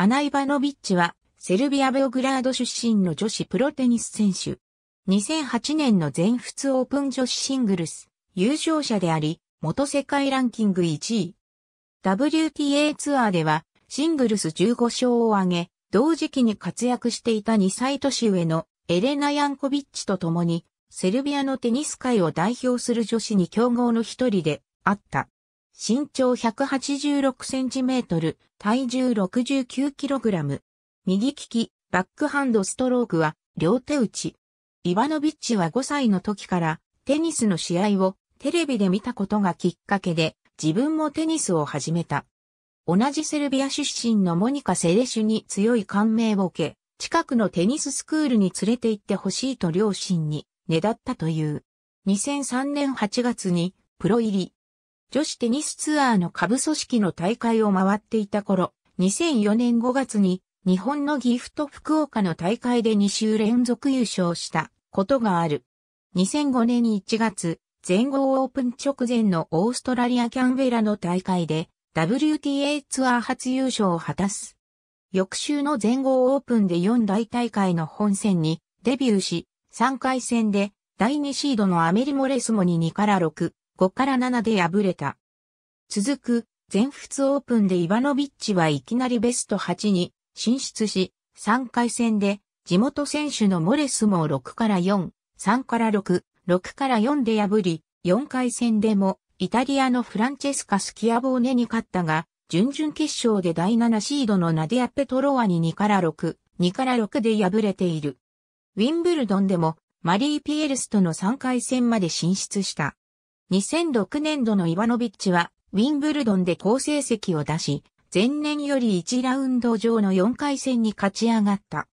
アナ・イバノビッチは、セルビア・ベオグラード出身の女子プロテニス選手。2008年の全仏オープン女子シングルス、優勝者であり、元世界ランキング1位。WTA ツアーでは、シングルス15勝を挙げ、同時期に活躍していた2歳年上のエレナ・ヤンコビッチと共に、セルビアのテニス界を代表する女子に強豪の一人であった。身長186センチメートル、体重69キログラム。右利き、バックハンドストロークは両手打ち。イバノビッチは5歳の時からテニスの試合をテレビで見たことがきっかけで自分もテニスを始めた。同じセルビア出身のモニカ・セレシュに強い感銘を受け、近くのテニススクールに連れて行ってほしいと両親にねだったという。2003年8月にプロ入り。女子テニスツアーの下部組織の大会を回っていた頃、2004年5月に日本のギフト福岡の大会で2週連続優勝したことがある。2005年1月、全豪オープン直前のオーストラリアキャンベラの大会で WTA ツアー初優勝を果たす。翌週の全豪オープンで4大大会の本戦にデビューし、3回戦で第2シードのアメリ・モレスモに2から6、5から7で敗れた。続く、全仏オープンでイバノビッチはいきなりベスト8に進出し、3回戦で地元選手のモレスも6から4、3から6、6から4で破り、4回戦でもイタリアのフランチェスカ・スキアボーネに勝ったが、準々決勝で第7シードのナディア・ペトロワに2から6、2から6で敗れている。ウィンブルドンでもマリー・ピエルスとの3回戦まで進出した。2006年度のイワノビッチは、ウィンブルドンで好成績を出し、前年より1ラウンド上の4回戦に勝ち上がった。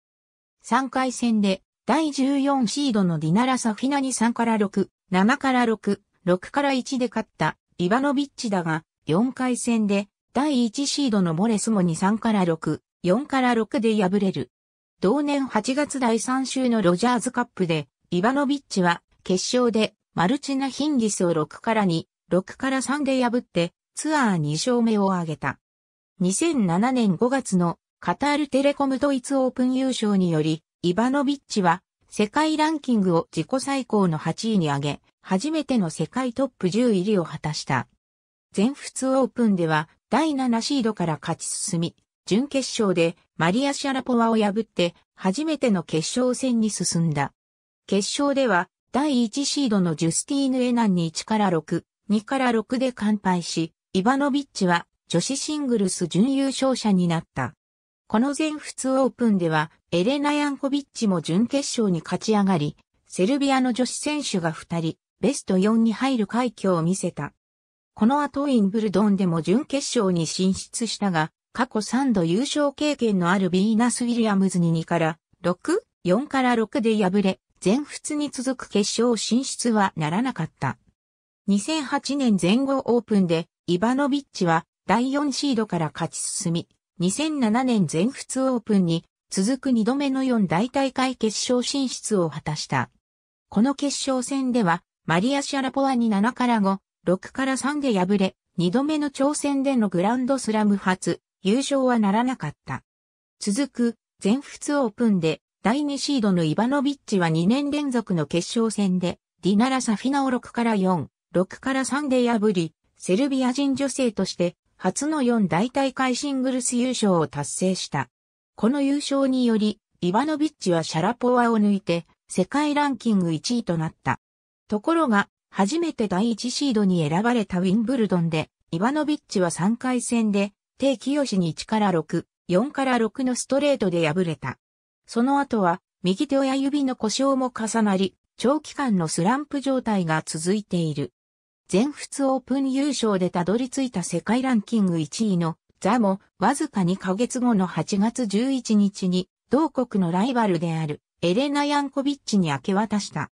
3回戦で、第14シードのディナラサフィナに3から6、7から6、6から1で勝った、イバノビッチだが、4回戦で、第1シードのモレスモに3から6、4から6で敗れる。同年8月第3週のロジャーズカップで、イバノビッチは、決勝でマルチナ・ヒンギスを6から2、6から3で破ってツアー2勝目を挙げた。2007年5月のカタールテレコムドイツオープン優勝により、イバノビッチは世界ランキングを自己最高の8位に上げ、初めての世界トップ10入りを果たした。全仏オープンでは第7シードから勝ち進み、準決勝でマリア・シャラポワを破って初めての決勝戦に進んだ。決勝では第1シードのジュスティーヌ・エナンに1から6、2から6で完敗し、イバノビッチは女子シングルス準優勝者になった。この全仏オープンでは、エレナ・ヤンコビッチも準決勝に勝ち上がり、セルビアの女子選手が2人、ベスト4に入る快挙を見せた。この後インブルドンでも準決勝に進出したが、過去3度優勝経験のあるビーナス・ウィリアムズに2から6、4から6で敗れ、全仏に続く決勝進出はならなかった。2008年全豪オープンで、イバノビッチは第4シードから勝ち進み、2007年全仏オープンに続く2度目の4大大会決勝進出を果たした。この決勝戦では、マリア・シャラポワに7から5、6から3で敗れ、2度目の挑戦でのグランドスラム初、優勝はならなかった。続く、全仏オープンで第2シードのイバノビッチは2年連続の決勝戦で、ディナラ・サフィナを6から4、6から3で破り、セルビア人女性として初の4大大会シングルス優勝を達成した。この優勝により、イバノビッチはシャラポワを抜いて世界ランキング1位となった。ところが、初めて第1シードに選ばれたウィンブルドンで、イバノビッチは3回戦で、キヨシに1から6、4から6のストレートで敗れた。その後は、右手親指の故障も重なり、長期間のスランプ状態が続いている。全仏オープン優勝でたどり着いた世界ランキング1位のザもわずか2ヶ月後の8月11日に同国のライバルであるエレナ・ヤンコビッチに明け渡した。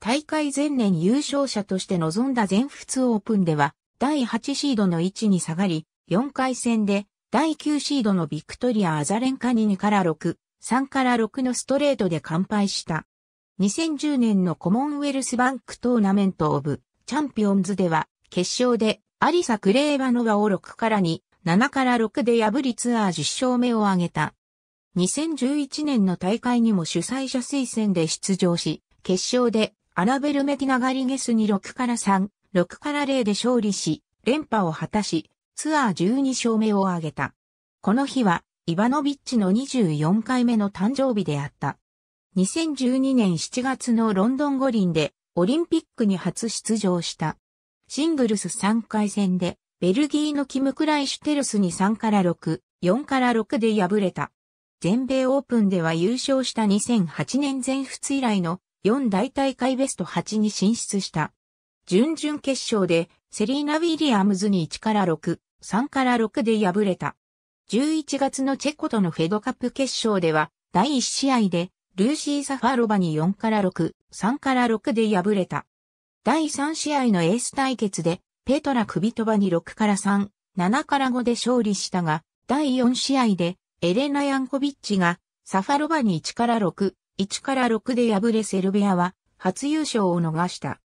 大会前年優勝者として臨んだ全仏オープンでは第8シードの位置に下がり4回戦で第9シードのビクトリア・アザレンカに2から6 3から6のストレートで完敗した。2010年のコモンウェルスバンクトーナメントオブチャンピオンズでは、決勝でアリサ・クレーバノワを6から2、7から6で破りツアー10勝目を挙げた。2011年の大会にも主催者推薦で出場し、決勝でアナベル・メティナガリゲスに6から3、6から0で勝利し、連覇を果たし、ツアー12勝目を挙げた。この日は、イバノビッチの24回目の誕生日であった。2012年7月のロンドン五輪でオリンピックに初出場した。シングルス3回戦でベルギーのキム・クライシュテルスに3から6、4から6で敗れた。全米オープンでは優勝した2008年全仏以来の4大大会ベスト8に進出した。準々決勝でセリーナ・ウィリアムズに1から6、3から6で敗れた。11月のチェコとのフェドカップ決勝では、第1試合で、ルーシー・サファロバに4から6、3から6で敗れた。第3試合のエース対決で、ペトラ・クビトバに6から3、7から5で勝利したが、第4試合で、エレナ・ヤンコビッチが、サファロバに1から6、1から6で敗れセルビアは、初優勝を逃した。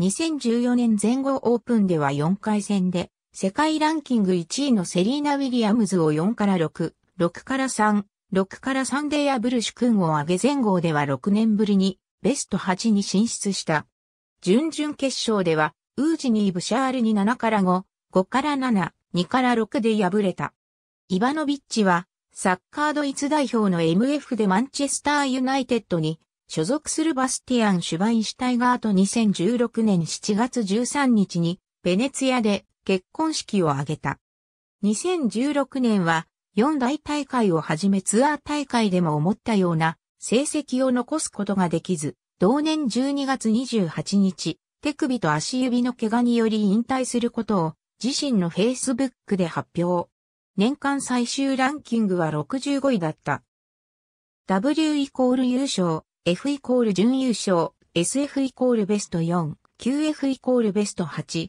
2014年前後オープンでは4回戦で、世界ランキング1位のセリーナ・ウィリアムズを4から6、6から3、6から3で破る主君を挙げ前後では6年ぶりにベスト8に進出した。準々決勝では、ウージニー・ブシャールに7から5、5から7、2から6で敗れた。イバノビッチは、サッカードイツ代表の MF でマンチェスターユナイテッドに所属するバスティアン・シュバインシュタイガーと2016年7月13日にベネツィアで結婚式を挙げた。2016年は4大大会をはじめツアー大会でも思ったような成績を残すことができず、同年12月28日、手首と足指の怪我により引退することを自身の Facebook で発表。年間最終ランキングは65位だった。W イコール優勝、F イコール準優勝、SF イコールベスト4、QF イコールベスト8、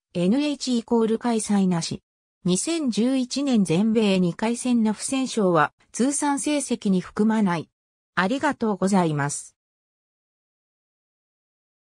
NH イコール開催なし。2011年全米2回戦の不戦勝は通算成績に含まない。ありがとうございます。